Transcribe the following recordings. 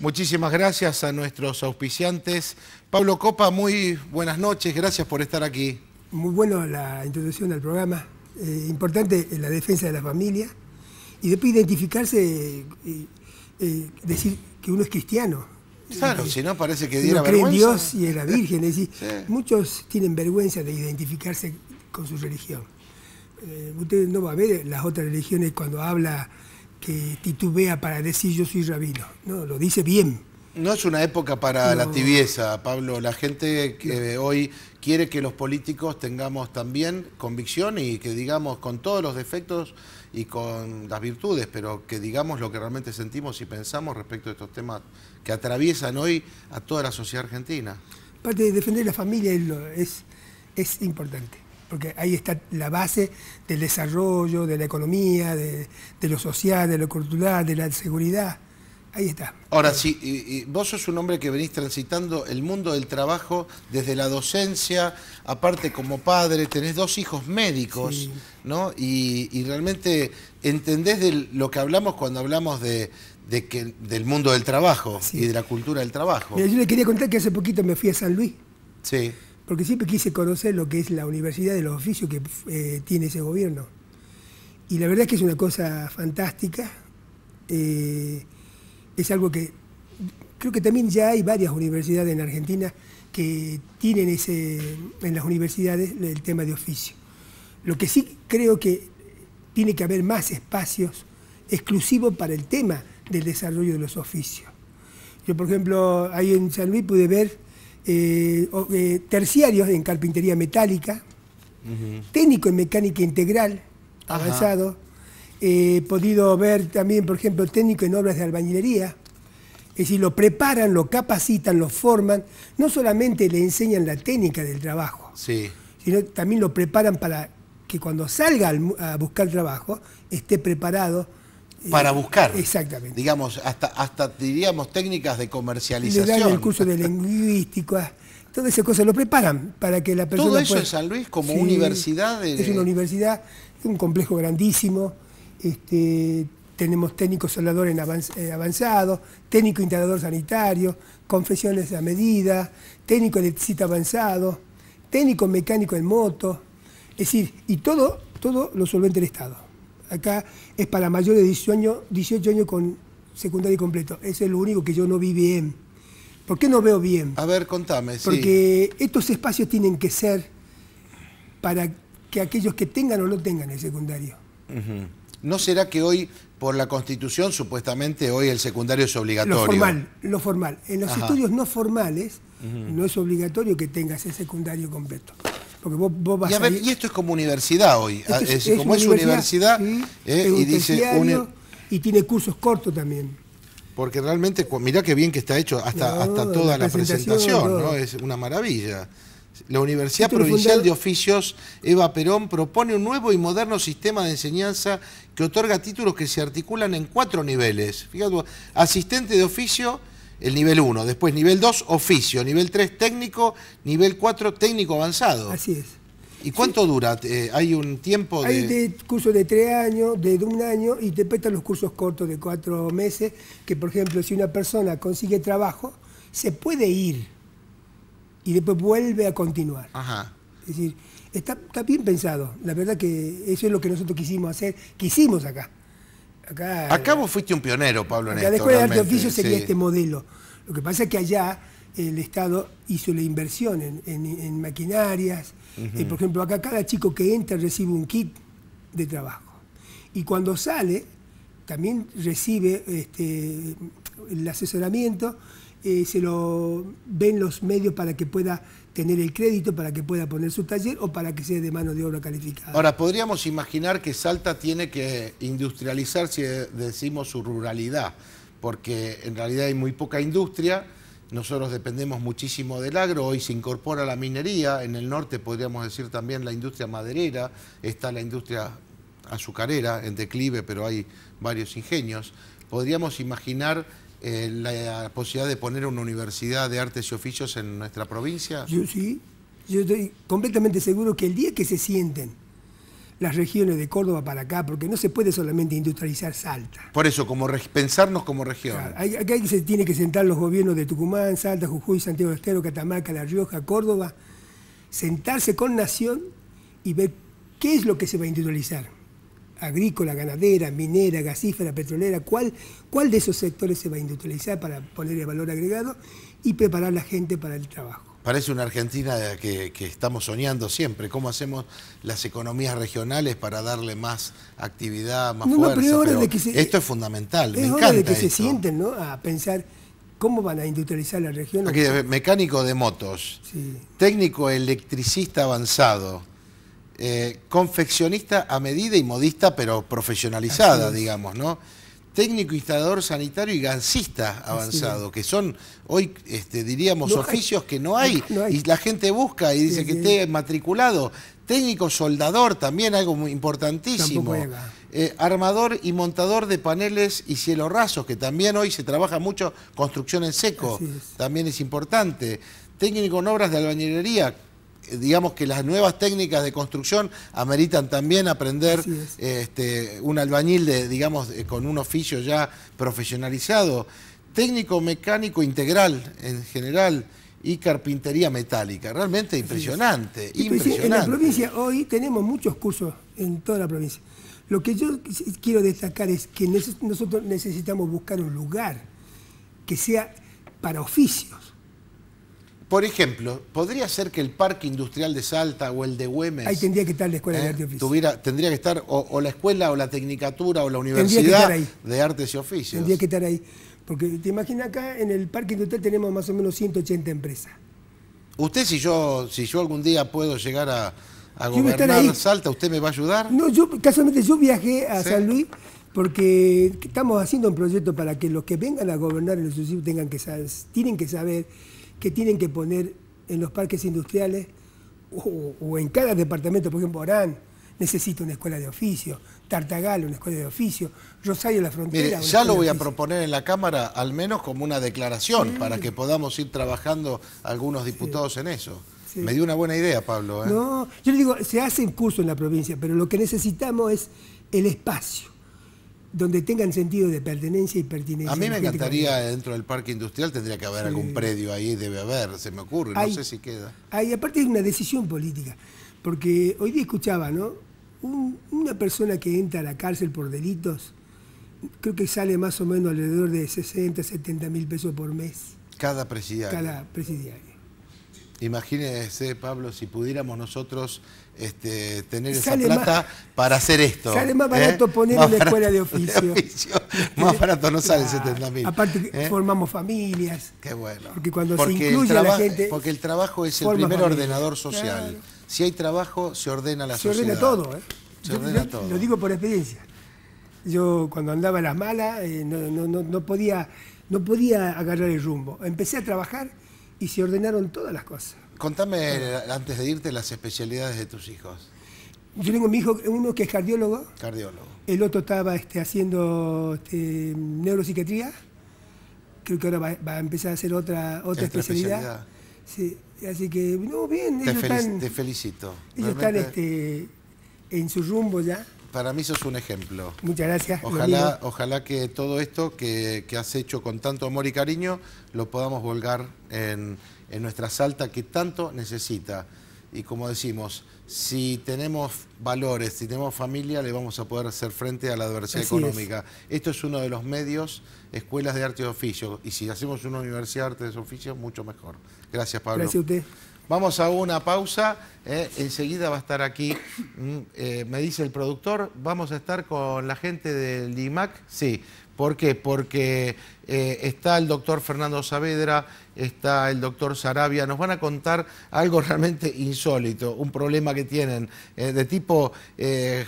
Muchísimas gracias a nuestros auspiciantes. Pablo Copa, muy buenas noches, gracias por estar aquí. Muy bueno la introducción al programa. Eh, importante la defensa de la familia y después identificarse, y eh, eh, decir que uno es cristiano. Claro, eh, si no parece que diera No cree en Dios y en la Virgen, muchos tienen vergüenza de identificarse con su religión. usted no va a ver las otras religiones cuando habla que titubea para decir yo soy rabino, no, lo dice bien. No es una época para la tibieza, Pablo. La gente que hoy quiere que los políticos tengamos también convicción y que digamos con todos los defectos y con las virtudes, pero que digamos lo que realmente sentimos y pensamos respecto de estos temas que atraviesan hoy a toda la sociedad argentina. Parte de defender la familia es, es importante porque ahí está la base del desarrollo, de la economía, de, lo social, de lo cultural, de la seguridad. Ahí está. Ahora, sí, vos sos un hombre que venís transitando el mundo del trabajo desde la docencia, aparte como padre, tenés dos hijos médicos, ¿no? Y, realmente entendés de lo que hablamos cuando hablamos de, que, del mundo del trabajo y de la cultura del trabajo. yo le quería contar que hace poquito me fui a San Luis. Sí porque siempre quise conocer lo que es la Universidad de los Oficios que eh, tiene ese gobierno. Y la verdad es que es una cosa fantástica, eh, es algo que creo que también ya hay varias universidades en Argentina que tienen ese, en las universidades el tema de oficio. Lo que sí creo que tiene que haber más espacios exclusivos para el tema del desarrollo de los oficios. Yo, por ejemplo, ahí en San Luis pude ver eh, eh, terciarios en carpintería metálica, técnico en mecánica integral, avanzado. He podido ver también, por ejemplo, técnico en obras de albañilería. Es decir, lo preparan, lo capacitan, lo forman. No solamente le enseñan la técnica del trabajo, sino también lo preparan para que cuando salga a buscar trabajo esté preparado para eh, buscar. Exactamente. Digamos, hasta, hasta diríamos técnicas de comercialización. Le dan el curso de lingüística, todas esas cosas, lo preparan para que la persona. Todo eso en San Luis como universidad. Es una universidad, un complejo grandísimo. Este, tenemos técnicos soldadores eh, avanzado, técnico instalador sanitario, confesiones a medida, técnico electricista avanzado, técnico mecánico en moto, es decir, y todo, todo lo solvente el Estado. Acá es para mayores de 18 años, 18 años con secundario completo. Eso es lo único que yo no vi bien. ¿Por qué no veo bien? A ver, contame. Porque estos espacios tienen que ser para que aquellos que tengan o no tengan el secundario. ¿No será que hoy, por la Constitución, supuestamente hoy el secundario es obligatorio? Lo formal, lo formal. En los estudios no formales no es obligatorio que tengas el secundario completo y, esto es como universidad hoy. Ah, como es universidad, eh, y tiene cursos cortos también. Porque realmente, mirá qué bien que está hecho hasta, hasta toda la presentación, no. Es una maravilla. La Universidad Provincial de Oficios Eva Perón propone un nuevo y moderno sistema de enseñanza que otorga títulos que se articulan en cuatro niveles. Fíjate, asistente de oficio, el nivel 1. Después nivel 2, oficio. Nivel 3, técnico. Nivel 4, técnico avanzado. Así es. ¿Y cuánto dura? Eh, ¿Hay un tiempo de...? Hay cursos de tres años, de un año, y te prestan los cursos cortos de cuatro meses, que por ejemplo, si una persona consigue trabajo, se puede ir y después vuelve a continuar. Ajá. Es decir, está, está bien pensado. La verdad que eso es lo que nosotros quisimos hacer, quisimos acá. Acá, vos fuiste un pionero, Pablo, en La Escuela de Arte Oficio este modelo. Lo que pasa es que allá el Estado hizo la inversión en, maquinarias. Eh, por ejemplo, acá cada chico que entra recibe un kit de trabajo. Y cuando sale, también recibe este, el asesoramiento, eh, se lo ven los medios para que pueda tener el crédito para que pueda poner su taller o para que sea de mano de obra calificada. Ahora, podríamos imaginar que Salta tiene que industrializar, si decimos su ruralidad, porque en realidad hay muy poca industria, nosotros dependemos muchísimo del agro, hoy se incorpora la minería, en el norte podríamos decir también la industria maderera, está la industria azucarera en declive, pero hay varios ingenios. Podríamos imaginar eh, la posibilidad de poner una universidad de artes y oficios en nuestra provincia? Yo sí, yo estoy completamente seguro que el día que se sienten las regiones de Córdoba para acá, porque no se puede solamente industrializar Salta. Por eso, como pensarnos como región. acá se tiene que sentar los gobiernos de Tucumán, Salta, Jujuy, Santiago del Estero, Catamarca, La Rioja, Córdoba, sentarse con Nación y ver qué es lo que se va a industrializar agrícola, ganadera, minera, gasífera, petrolera, cuál, cuál de esos sectores se va a industrializar para poner el valor agregado y preparar la gente para el trabajo. Parece una Argentina que, estamos soñando siempre. ¿Cómo hacemos las economías regionales para darle más actividad, más fuerza? esto es fundamental. Es hora de que se sienten ¿no? a pensar cómo van a industrializar la región. mecánico de motos, técnico electricista avanzado eh, confeccionista a medida y modista, pero profesionalizada, digamos, ¿no? Técnico, instalador sanitario y gansista avanzado, que son hoy, este, diríamos, oficios que no hay, y la gente busca y dice que esté matriculado. Técnico, soldador, también algo muy importantísimo. Eh, armador y montador de paneles y cielo rasos, que también hoy se trabaja mucho construcción en seco, también es importante. Técnico en obras de albañilería, digamos que las nuevas técnicas de construcción ameritan también aprender este, un albañil de, digamos, eh, con un oficio ya profesionalizado, técnico mecánico integral en general y carpintería metálica. Realmente impresionante, impresionante. En la provincia hoy tenemos muchos cursos en toda la provincia. Lo que yo quiero destacar es que nosotros necesitamos buscar un lugar que sea para oficios por ejemplo, ¿podría ser que el Parque Industrial de Salta o el de Güemes... Ahí tendría que estar la Escuela de eh, Arte y Oficios. tendría que estar o, la escuela o la tecnicatura o la universidad de artes y oficios. Tendría que estar ahí. Porque te imaginas acá en el Parque Industrial tenemos más o menos 180 empresas. Usted, si yo, si yo algún día puedo llegar a, gobernar Salta, ¿usted me va a ayudar? No, yo casualmente yo viajé a San Luis porque estamos haciendo un proyecto para que los que vengan a gobernar en el sucesivo tengan que tienen que saber que tienen que poner en los parques industriales o, en cada departamento, por ejemplo, Orán, necesita una escuela de oficio, Tartagal una escuela de oficio, Rosario la frontera. ya lo voy a proponer en la Cámara, al menos como una declaración, para que podamos ir trabajando algunos diputados en eso. Me dio una buena idea, Pablo. ¿eh? No, yo le digo, se hacen cursos en la provincia, pero lo que necesitamos es el espacio donde tengan sentido de pertenencia y pertinencia. A mí me encantaría, dentro del parque industrial tendría que haber algún predio ahí, debe haber, se me ocurre, no sé si queda. ahí aparte es una decisión política, porque hoy día escuchaba, ¿no? una persona que entra a la cárcel por delitos, creo que sale más o menos alrededor de 60, 70 mil pesos por mes. Cada presidiario. Cada presidiario. Imagínese, Pablo, si pudiéramos nosotros este, tener esa plata para hacer esto. Sale más ¿eh? barato poner una escuela de oficio. Más barato no sale ese 70 mil. Aparte ¿eh? formamos familias. Qué bueno. Porque cuando se incluye la gente... Porque el trabajo es el primer ordenador social. Si hay trabajo, se ordena la se sociedad. Ordena todo, ¿eh? Se ordena todo. Lo digo por experiencia. Yo cuando andaba en las malas eh, no, no, no, podía, no podía agarrar el rumbo. Empecé a trabajar y se ordenaron todas las cosas. Contame, antes de irte, las especialidades de tus hijos. Yo tengo mi hijo, uno que es cardiólogo. Cardiólogo. El otro estaba este, haciendo este, neuropsiquiatría. Creo que ahora va, a empezar a hacer otra, otra especialidad. Sí. Así que, no, bien. Te, felicito. Ellos están este, en su rumbo ya para mí sos un ejemplo. Muchas gracias. Ojalá, ojalá que todo esto que, has hecho con tanto amor y cariño lo podamos volgar en, nuestra Salta que tanto necesita. Y como decimos, si tenemos valores, si tenemos familia, le vamos a poder hacer frente a la adversidad económica. Esto es uno de los medios, escuelas de arte y oficio. Y si hacemos una universidad de artes y oficio, mucho mejor. Gracias, Pablo. Gracias a usted. Vamos a una pausa, eh, enseguida va a estar aquí, mm, eh, me dice el productor, vamos a estar con la gente del IMAC, sí. ¿Por qué? Porque eh, está el doctor Fernando Saavedra, está el doctor Sarabia, nos van a contar algo realmente insólito, un problema que tienen de tipo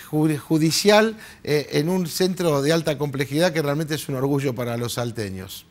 judicial en un centro de alta complejidad que realmente es un orgullo para los salteños.